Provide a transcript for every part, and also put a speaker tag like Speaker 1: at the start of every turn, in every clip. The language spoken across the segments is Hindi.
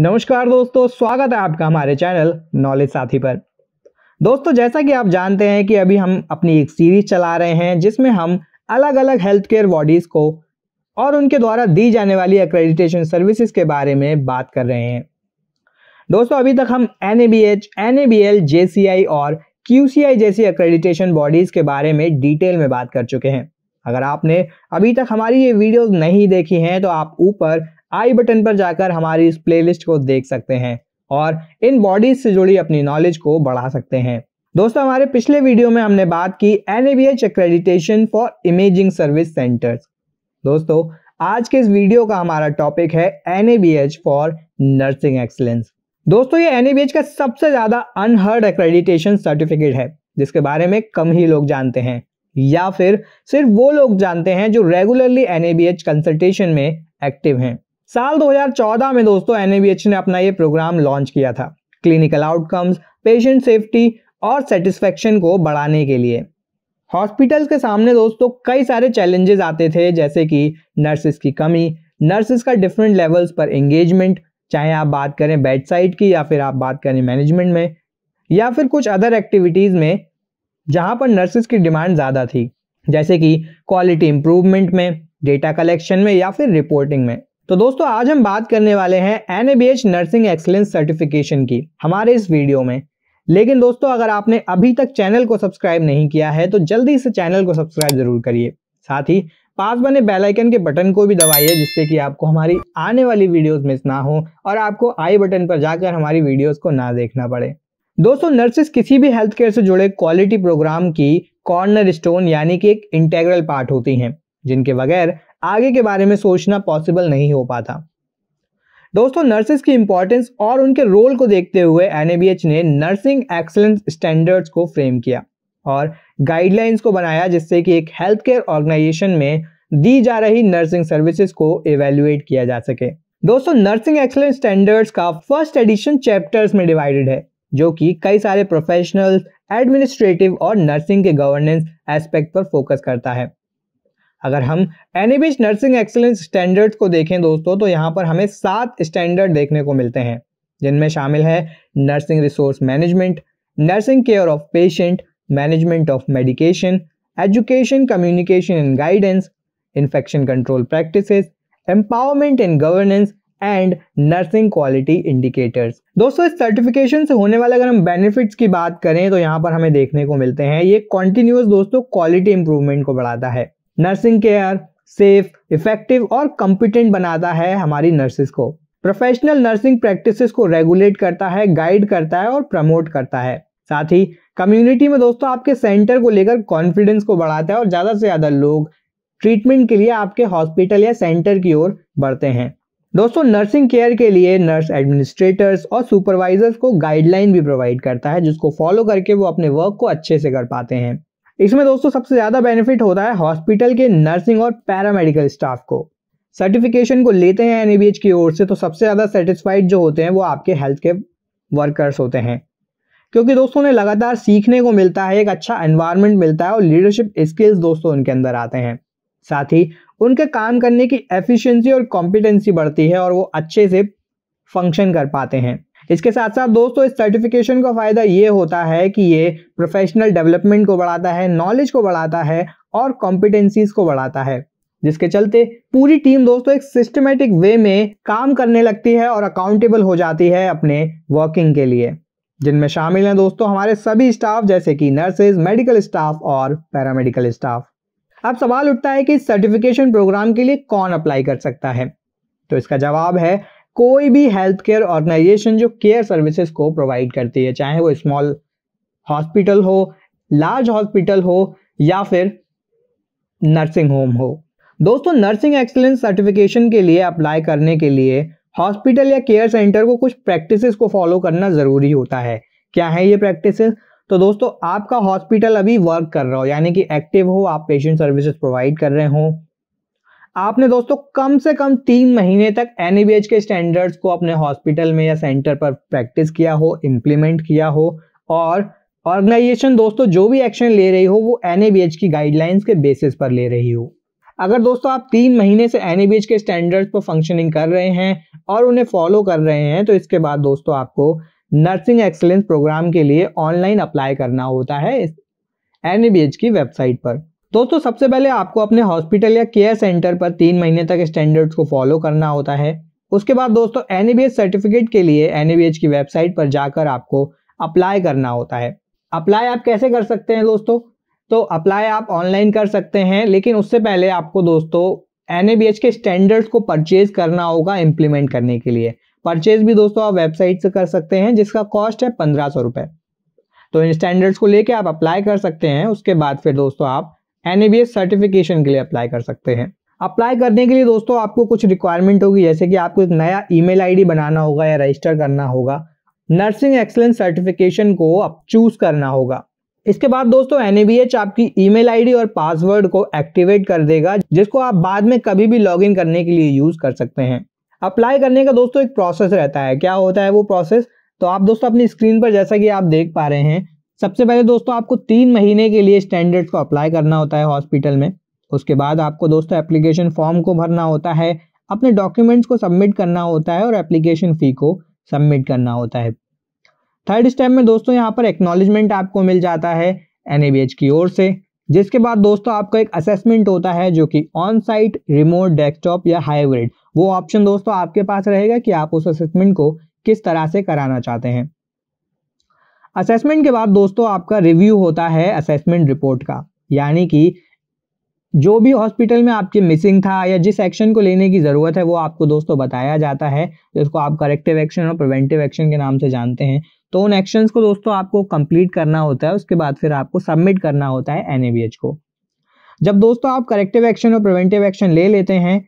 Speaker 1: नमस्कार दोस्तों स्वागत है आपका हमारे चैनल नॉलेज साथी पर दोस्तों जैसा कि आप जानते हैं कि अभी हम अपनी एक सीरीज चला रहे हैं जिसमें हम अलग अलग हेल्थ केयर बॉडीज़ को और उनके द्वारा दी जाने वाली अक्रेडिटेशन सर्विसेज के बारे में बात कर रहे हैं दोस्तों अभी तक हम N A B H N A B L J C I और क्यू सी आई जैसी अक्रेडिटेशन बॉडीज़ के बारे में डिटेल में बात कर चुके हैं अगर आपने अभी तक हमारी ये वीडियोस नहीं देखी हैं तो आप ऊपर आई बटन पर जाकर हमारी इस प्लेलिस्ट को देख सकते हैं और इन बॉडीज से जुड़ी अपनी नॉलेज को बढ़ा सकते हैं दोस्तों हमारे पिछले वीडियो में हमने बात की N accreditation for imaging service centres दोस्तों आज के इस वीडियो का हमारा टॉपिक है एन फॉर नर्सिंग एक्सलेंस दोस्तों ये एन का सबसे ज्यादा अनहर्ड एक्रेडिटेशन सर्टिफिकेट है जिसके बारे में कम ही लोग जानते हैं या फिर सिर्फ वो लोग जानते हैं जो रेगुलरली एन ए कंसल्टेशन में एक्टिव हैं साल 2014 में दोस्तों एन ने अपना ये प्रोग्राम लॉन्च किया था क्लिनिकल आउटकम्स पेशेंट सेफ्टी और सेटिस्फेक्शन को बढ़ाने के लिए हॉस्पिटल्स के सामने दोस्तों कई सारे चैलेंजेस आते थे जैसे कि नर्सिस की कमी नर्सिस का डिफरेंट लेवल्स पर एंगेजमेंट चाहे आप बात करें बेड साइड की या फिर आप बात करें मैनेजमेंट में या फिर कुछ अदर एक्टिविटीज़ में जहाँ पर नर्सिस की डिमांड ज़्यादा थी जैसे कि क्वालिटी इम्प्रूवमेंट में डेटा कलेक्शन में या फिर रिपोर्टिंग में तो दोस्तों आज हम बात करने वाले हैं एन नर्सिंग एक्सलेंस सर्टिफिकेशन की हमारे इस वीडियो में लेकिन दोस्तों अगर आपने अभी तक चैनल को सब्सक्राइब नहीं किया है तो जल्दी से चैनल को सब्सक्राइब जरूर करिए साथ ही पास बने बेल आइकन के बटन को भी दबाइए जिससे कि आपको हमारी आने वाली वीडियोस मिस ना हो और आपको आई बटन पर जाकर हमारी वीडियोस को ना देखना पड़े दोस्तों नर्सेस किसी भी हेल्थ केयर से जुड़े क्वालिटी प्रोग्राम की कॉर्नर स्टोन यानी कि एक इंटेग्रल पार्ट होती हैं जिनके बगैर आगे के बारे में सोचना पॉसिबल नहीं हो पाता दोस्तों नर्सेज की इंपॉर्टेंस और उनके रोल को देखते हुए एन ने नर्सिंग एक्सलेंस स्टैंडर्ड्स को फ्रेम किया और गाइडलाइंस को बनाया जिससे कि एक हेल्थ केयर ऑर्गेनाइजेशन में दी जा रही नर्सिंग सर्विसेज को इवेल्युएट किया जा सके दोस्तों नर्सिंग एक्सलेंस स्टैंडर्ड्स का फर्स्ट एडिशन चैप्टर्स में डिवाइडेड है जो कि कई सारे प्रोफेशनल एडमिनिस्ट्रेटिव और नर्सिंग के गवर्नेंस एस्पेक्ट पर फोकस करता है अगर हम एनिबिच नर्सिंग एक्सेलेंस स्टैंडर्ड को देखें दोस्तों तो यहाँ पर हमें सात स्टैंडर्ड देखने को मिलते हैं जिनमें शामिल है nursing resource management nursing care of patient management of medication education communication and guidance infection control practices empowerment in governance and nursing quality indicators दोस्तों इस सर्टिफिकेशन से होने वाले अगर हम बेनिफिट्स की बात करें तो यहाँ पर हमें देखने को मिलते हैं ये कॉन्टिन्यूस दोस्तों क्वालिटी इंप्रूवमेंट को बढ़ाता है नर्सिंग केयर सेफ इफेक्टिव और कॉम्पिटेंट बनाता है हमारी नर्सिस को प्रोफेशनल नर्सिंग प्रैक्टिसेस को रेगुलेट करता है गाइड करता है और प्रमोट करता है साथ ही कम्युनिटी में दोस्तों आपके सेंटर को लेकर कॉन्फिडेंस को बढ़ाता है और ज़्यादा से ज़्यादा लोग ट्रीटमेंट के लिए आपके हॉस्पिटल या सेंटर की ओर बढ़ते हैं दोस्तों नर्सिंग केयर के लिए नर्स एडमिनिस्ट्रेटर्स और सुपरवाइजर्स को गाइडलाइन भी प्रोवाइड करता है जिसको फॉलो करके वो अपने वर्क को अच्छे से कर पाते हैं इसमें दोस्तों सबसे ज़्यादा बेनिफिट होता है हॉस्पिटल के नर्सिंग और पैरामेडिकल स्टाफ को सर्टिफिकेशन को लेते हैं एन की ओर से तो सबसे ज़्यादा सेटिस्फाइड जो होते हैं वो आपके हेल्थ के वर्कर्स होते हैं क्योंकि दोस्तों उन्हें लगातार सीखने को मिलता है एक अच्छा एनवायरमेंट मिलता है और लीडरशिप स्किल्स दोस्तों उनके अंदर आते हैं साथ ही उनके काम करने की एफिशिएंसी और कॉम्पिटेंसी बढ़ती है और वो अच्छे से फंक्शन कर पाते हैं इसके साथ साथ दोस्तों इस सर्टिफिकेशन का फायदा ये होता है कि ये प्रोफेशनल डेवलपमेंट को बढ़ाता है नॉलेज को बढ़ाता है और कॉम्पिटेंसीज को बढ़ाता है जिसके चलते पूरी टीम दोस्तों एक सिस्टमेटिक वे में काम करने लगती है और अकाउंटेबल हो जाती है अपने वर्किंग के लिए जिनमें शामिल हैं दोस्तों हमारे सभी स्टाफ जैसे कि नर्सेज मेडिकल स्टाफ और पैरामेडिकल स्टाफ अब सवाल उठता है कि सर्टिफिकेशन प्रोग्राम के लिए कौन अप्लाई कर सकता है तो इसका जवाब है कोई भी हेल्थ केयर ऑर्गेनाइजेशन जो केयर सर्विसेज को प्रोवाइड करती है चाहे वो स्मॉल हॉस्पिटल हो लार्ज हॉस्पिटल हो या फिर नर्सिंग होम हो दोस्तों नर्सिंग एक्सलेंस सर्टिफिकेशन के लिए अप्लाई करने के लिए हॉस्पिटल या केयर सेंटर को कुछ प्रैक्टिसेस को फॉलो करना ज़रूरी होता है क्या है ये प्रैक्टिसेस तो दोस्तों आपका हॉस्पिटल अभी वर्क कर रहा हो यानी कि एक्टिव हो आप पेशेंट सर्विसेज प्रोवाइड कर रहे हो आपने दोस्तों कम से कम तीन महीने तक एन के स्टैंडर्ड्स को अपने हॉस्पिटल में या सेंटर पर प्रैक्टिस किया हो इम्प्लीमेंट किया हो और ऑर्गेनाइजेशन दोस्तों जो भी एक्शन ले रही हो वो एन की गाइडलाइंस के बेसिस पर ले रही हो अगर दोस्तों आप तीन महीने से एन के स्टैंडर्ड्स पर फंक्शनिंग कर रहे हैं और उन्हें फॉलो कर रहे हैं तो इसके बाद दोस्तों आपको नर्सिंग एक्सलेंस प्रोग्राम के लिए ऑनलाइन अप्लाई करना होता है एन की वेबसाइट पर दोस्तों सबसे पहले आपको अपने हॉस्पिटल या केयर सेंटर पर तीन महीने तक स्टैंडर्ड्स को फॉलो करना होता है उसके बाद दोस्तों एनएबीएच सर्टिफिकेट के लिए एन की वेबसाइट पर जाकर आपको अप्लाई करना होता है अप्लाई आप कैसे कर सकते हैं दोस्तों तो अप्लाई आप ऑनलाइन कर सकते हैं लेकिन उससे पहले आपको दोस्तों एन के स्टैंडर्ड्स को परचेज करना होगा इम्प्लीमेंट करने के लिए परचेज भी दोस्तों आप वेबसाइट से कर सकते हैं जिसका कॉस्ट है पंद्रह सौ तो इन स्टैंडर्ड्स को लेके आप अप्लाई कर सकते हैं उसके बाद फिर दोस्तों आप एन सर्टिफिकेशन के लिए अप्लाई कर सकते हैं अप्लाई करने के लिए दोस्तों आपको कुछ रिक्वायरमेंट होगी जैसे कि आपको एक नया ईमेल आईडी बनाना होगा या रजिस्टर करना होगा नर्सिंग एक्सलेंस सर्टिफिकेशन को आप चूज करना होगा इसके बाद दोस्तों एन आपकी ईमेल आईडी और पासवर्ड को एक्टिवेट कर देगा जिसको आप बाद में कभी भी लॉगिन करने के लिए यूज कर सकते हैं अप्लाई करने का दोस्तों एक प्रोसेस रहता है क्या होता है वो प्रोसेस तो आप दोस्तों अपनी स्क्रीन पर जैसा कि आप देख पा रहे हैं सबसे पहले दोस्तों आपको तीन महीने के लिए स्टैंडर्ड्स को अप्लाई करना होता है हॉस्पिटल में उसके बाद आपको दोस्तों एप्लीकेशन फॉर्म को भरना होता है अपने डॉक्यूमेंट्स को सबमिट करना होता है और एप्लीकेशन फ़ी को सबमिट करना होता है थर्ड स्टेप में दोस्तों यहाँ पर एक्नॉलेजमेंट आपको मिल जाता है एन की ओर से जिसके बाद दोस्तों आपका एक असेसमेंट होता है जो कि ऑन साइट रिमोट डेस्कटॉप या हाइब्रिड वो ऑप्शन दोस्तों आपके पास रहेगा कि आप उस असेसमेंट को किस तरह से कराना चाहते हैं असेसमेंट के बाद दोस्तों आपका रिव्यू होता है असेसमेंट रिपोर्ट का यानी कि जो भी हॉस्पिटल में आपके मिसिंग था या जिस एक्शन को लेने की ज़रूरत है वो आपको दोस्तों बताया जाता है जिसको आप करेक्टिव एक्शन और प्रिवेंटिव एक्शन के नाम से जानते हैं तो उन एक्शंस को दोस्तों आपको कंप्लीट करना होता है उसके बाद फिर आपको सबमिट करना होता है एन को जब दोस्तों आप करेक्टिव एक्शन और प्रिवेंटिव एक्शन ले लेते हैं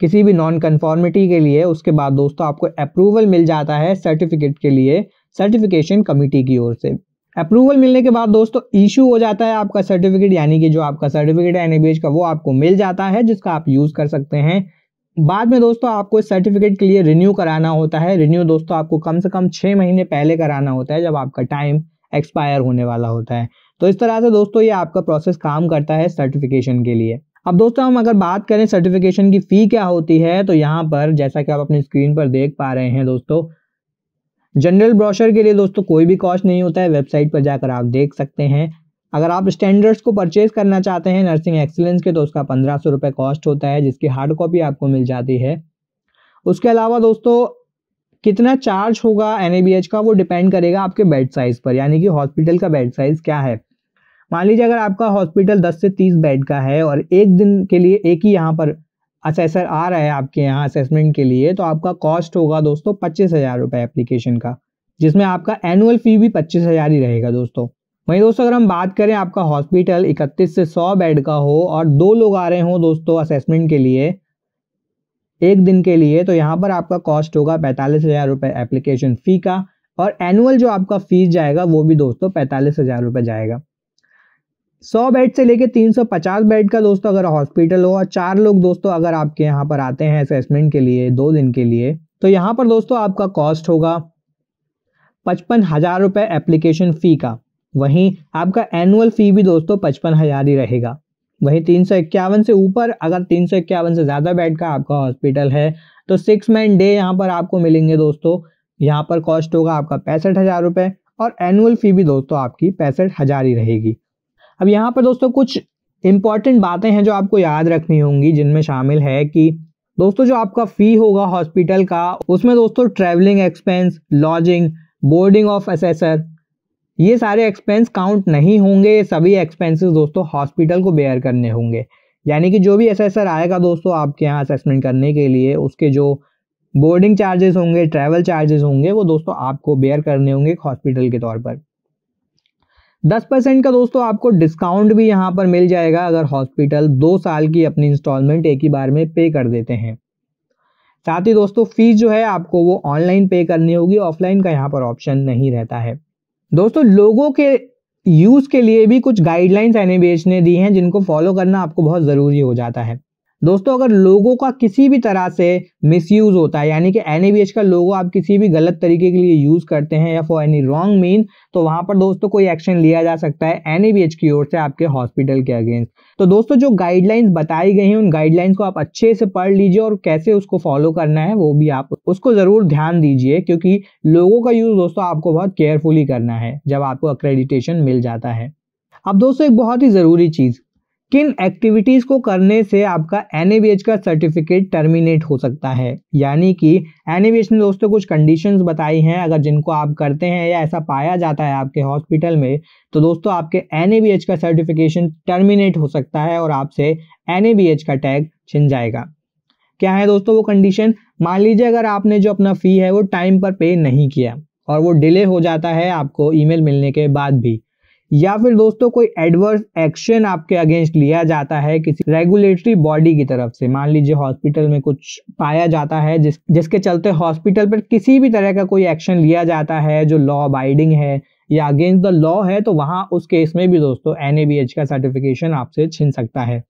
Speaker 1: किसी भी नॉन कन्फॉर्मिटी के लिए उसके बाद दोस्तों आपको अप्रूवल मिल जाता है सर्टिफिकेट के लिए सर्टिफिकेशन कमिटी की ओर से अप्रूवल मिलने के बाद दोस्तों इशू हो जाता है आपका सर्टिफिकेट यानी कि जो आपका सर्टिफिकेट है एनएबीएच का वो आपको मिल जाता है जिसका आप यूज़ कर सकते हैं बाद में दोस्तों आपको इस सर्टिफिकेट के लिए रिन्यू कराना होता है रिन्यू दोस्तों आपको कम से कम छः महीने पहले कराना होता है जब आपका टाइम एक्सपायर होने वाला होता है तो इस तरह से दोस्तों ये आपका प्रोसेस काम करता है सर्टिफिकेशन के लिए अब दोस्तों हम अगर बात करें सर्टिफिकेशन की फ़ी क्या होती है तो यहाँ पर जैसा कि आप अपनी स्क्रीन पर देख पा रहे हैं दोस्तों जनरल ब्रोशर के लिए दोस्तों कोई भी कॉस्ट नहीं होता है वेबसाइट पर जाकर आप देख सकते हैं अगर आप स्टैंडर्ड्स को परचेज करना चाहते हैं नर्सिंग एक्सीलेंस के तो उसका पंद्रह सौ रुपये कॉस्ट होता है जिसकी हार्ड कॉपी आपको मिल जाती है उसके अलावा दोस्तों कितना चार्ज होगा एन का वो डिपेंड करेगा आपके बेड साइज़ पर यानी कि हॉस्पिटल का बेड साइज़ क्या है मान लीजिए अगर आपका हॉस्पिटल 10 से 30 बेड का है और एक दिन के लिए एक ही यहाँ पर असेसर आ रहा है आपके यहाँ असेसमेंट के लिए तो आपका कॉस्ट होगा दोस्तों पच्चीस हज़ार रुपये एप्लीकेशन का जिसमें आपका एनुअल फ़ी भी पच्चीस हज़ार ही रहेगा दोस्तों वहीं दोस्तों अगर हम बात करें आपका हॉस्पिटल इकतीस से सौ बेड का हो और दो लोग आ रहे हों दोस्तों असेसमेंट के लिए एक दिन के लिए तो यहाँ पर आपका कॉस्ट होगा पैंतालीस हज़ार रुपये एप्लीकेशन फ़ी का और एनुअल जो आपका फीस जाएगा वो भी दोस्तों पैंतालीस हज़ार रुपये जाएगा सौ बेड से लेके तीन सौ पचास बेड का दोस्तों अगर हॉस्पिटल हो और चार लोग दोस्तों अगर आपके यहाँ पर आते हैं असेसमेंट के लिए दो दिन के लिए तो यहाँ पर दोस्तों आपका कॉस्ट होगा पचपन हज़ार रुपये एप्लीकेशन फ़ी का वहीं आपका एनुअल फ़ी भी दोस्तों पचपन हज़ार ही रहेगा वहीं तीन सौ इक्यावन से ऊपर अगर तीन सौ इक्यावन से ज़्यादा बेड का आपका हॉस्पिटल है तो सिक्स मैन डे यहाँ पर आपको मिलेंगे दोस्तों यहाँ पर कॉस्ट होगा आपका पैंसठ हज़ार रुपए और एनुअल फ़ी भी दोस्तों आपकी पैंसठ हज़ार ही रहेगी अब यहाँ पर दोस्तों कुछ इंपॉर्टेंट बातें हैं जो आपको याद रखनी होंगी जिनमें शामिल है कि दोस्तों जो आपका फ़ी होगा हॉस्पिटल का उसमें दोस्तों travelling expense lodging boarding of assessor ये सारे एक्सपेंस काउंट नहीं होंगे ये सभी एक्सपेंसेस दोस्तों हॉस्पिटल को बेयर करने होंगे यानी कि जो भी असेसर आएगा दोस्तों आपके यहाँ असेसमेंट करने के लिए उसके जो बोर्डिंग चार्जेस होंगे ट्रैवल चार्जेस होंगे वो दोस्तों आपको बेयर करने होंगे हॉस्पिटल के तौर पर दस परसेंट का दोस्तों आपको डिस्काउंट भी यहाँ पर मिल जाएगा अगर हॉस्पिटल दो साल की अपनी इंस्टॉलमेंट एक ही बार में पे कर देते हैं साथ ही दोस्तों फीस जो है आपको वो ऑनलाइन पे करनी होगी ऑफलाइन का यहाँ पर ऑप्शन नहीं रहता है दोस्तों लोगों के यूज़ के लिए भी कुछ गाइडलाइंस एन ने दी हैं जिनको फॉलो करना आपको बहुत ज़रूरी हो जाता है दोस्तों अगर लोगों का किसी भी तरह से मिसयूज होता है यानी कि एन का लोगो आप किसी भी गलत तरीके के लिए यूज़ करते हैं या फॉर एनी रॉन्ग मीन तो वहाँ पर दोस्तों कोई एक्शन लिया जा सकता है एन की ओर से आपके हॉस्पिटल के अगेंस्ट तो दोस्तों जो गाइडलाइंस बताई गई हैं उन गाइडलाइंस को आप अच्छे से पढ़ लीजिए और कैसे उसको फॉलो करना है वो भी आप उसको ज़रूर ध्यान दीजिए क्योंकि लोगों का यूज़ दोस्तों आपको बहुत केयरफुली करना है जब आपको अक्रेडिटेशन मिल जाता है अब दोस्तों एक बहुत ही ज़रूरी चीज़ किन एक्टिविटीज़ को करने से आपका एन का सर्टिफिकेट टर्मिनेट हो सकता है यानी कि एन ने दोस्तों कुछ कंडीशंस बताई हैं अगर जिनको आप करते हैं या ऐसा पाया जाता है आपके हॉस्पिटल में तो दोस्तों आपके एन का सर्टिफिकेशन टर्मिनेट हो सकता है और आपसे एन का टैग छिन जाएगा क्या है दोस्तों वो कंडीशन मान लीजिए अगर आपने जो अपना फ़ी है वो टाइम पर पे नहीं किया और वो डिले हो जाता है आपको ईमेल मिलने के बाद भी या फिर दोस्तों कोई एडवर्स एक्शन आपके अगेंस्ट लिया जाता है किसी रेगुलेटरी बॉडी की तरफ से मान लीजिए हॉस्पिटल में कुछ पाया जाता है जिस जिसके चलते हॉस्पिटल पर किसी भी तरह का कोई एक्शन लिया जाता है जो लॉ अबाइडिंग है या अगेंस्ट द लॉ है तो वहां उस केस में भी दोस्तों एन का सर्टिफिकेशन आपसे छिन सकता है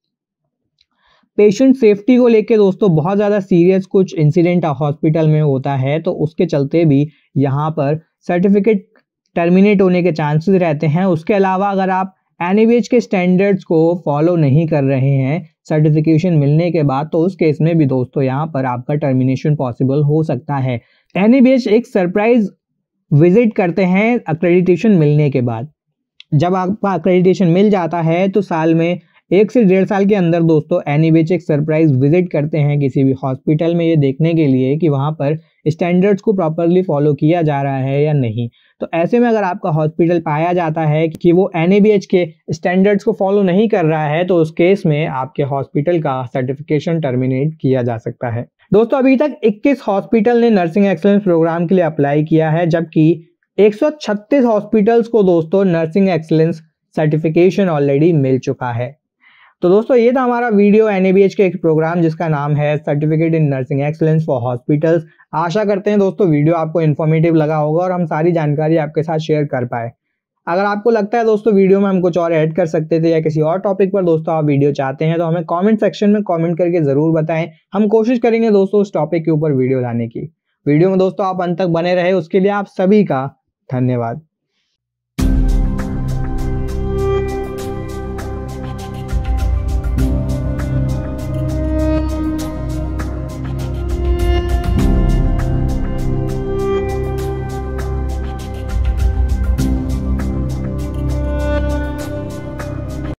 Speaker 1: पेशेंट सेफ्टी को लेके दोस्तों बहुत ज़्यादा सीरियस कुछ इंसिडेंट हॉस्पिटल में होता है तो उसके चलते भी यहाँ पर सर्टिफिकेट टर्मिनेट होने के चांसेस रहते हैं उसके अलावा अगर आप एन के स्टैंडर्ड्स को फॉलो नहीं कर रहे हैं सर्टिफिकेशन मिलने के बाद तो उस केस में भी दोस्तों यहाँ पर आपका टर्मिनेशन पॉसिबल हो सकता है एन एक सरप्राइज विजिट करते हैं अक्रेडिटेशन मिलने के बाद जब आपका अक्रेडिटेशन मिल जाता है तो साल में एक से डेढ़ साल के अंदर दोस्तों एनी एक सरप्राइज विजिट करते हैं किसी भी हॉस्पिटल में ये देखने के लिए कि वहाँ पर स्टैंडर्ड्स को प्रॉपरली फॉलो किया जा रहा है या नहीं तो ऐसे में अगर आपका हॉस्पिटल पाया जाता है कि वो एन के स्टैंडर्ड्स को फॉलो नहीं कर रहा है तो उस केस में आपके हॉस्पिटल का सर्टिफिकेशन टर्मिनेट किया जा सकता है दोस्तों अभी तक 21 हॉस्पिटल ने नर्सिंग एक्सलेंस प्रोग्राम के लिए अप्लाई किया है जबकि 136 हॉस्पिटल्स को दोस्तों नर्सिंग एक्सलेंस सर्टिफिकेशन ऑलरेडी मिल चुका है तो दोस्तों ये था हमारा वीडियो एन के एक प्रोग्राम जिसका नाम है certificate in nursing excellence for hospitals आशा करते हैं दोस्तों वीडियो आपको इन्फॉर्मेटिव लगा होगा और हम सारी जानकारी आपके साथ शेयर कर पाए अगर आपको लगता है दोस्तों वीडियो में हम कुछ और ऐड कर सकते थे या किसी और टॉपिक पर दोस्तों आप वीडियो चाहते हैं तो हमें कमेंट सेक्शन में कमेंट करके ज़रूर बताएं हम कोशिश करेंगे दोस्तों उस टॉपिक के ऊपर वीडियो लाने की वीडियो में दोस्तों आप अंत तक बने रहे उसके लिए आप सभी का धन्यवाद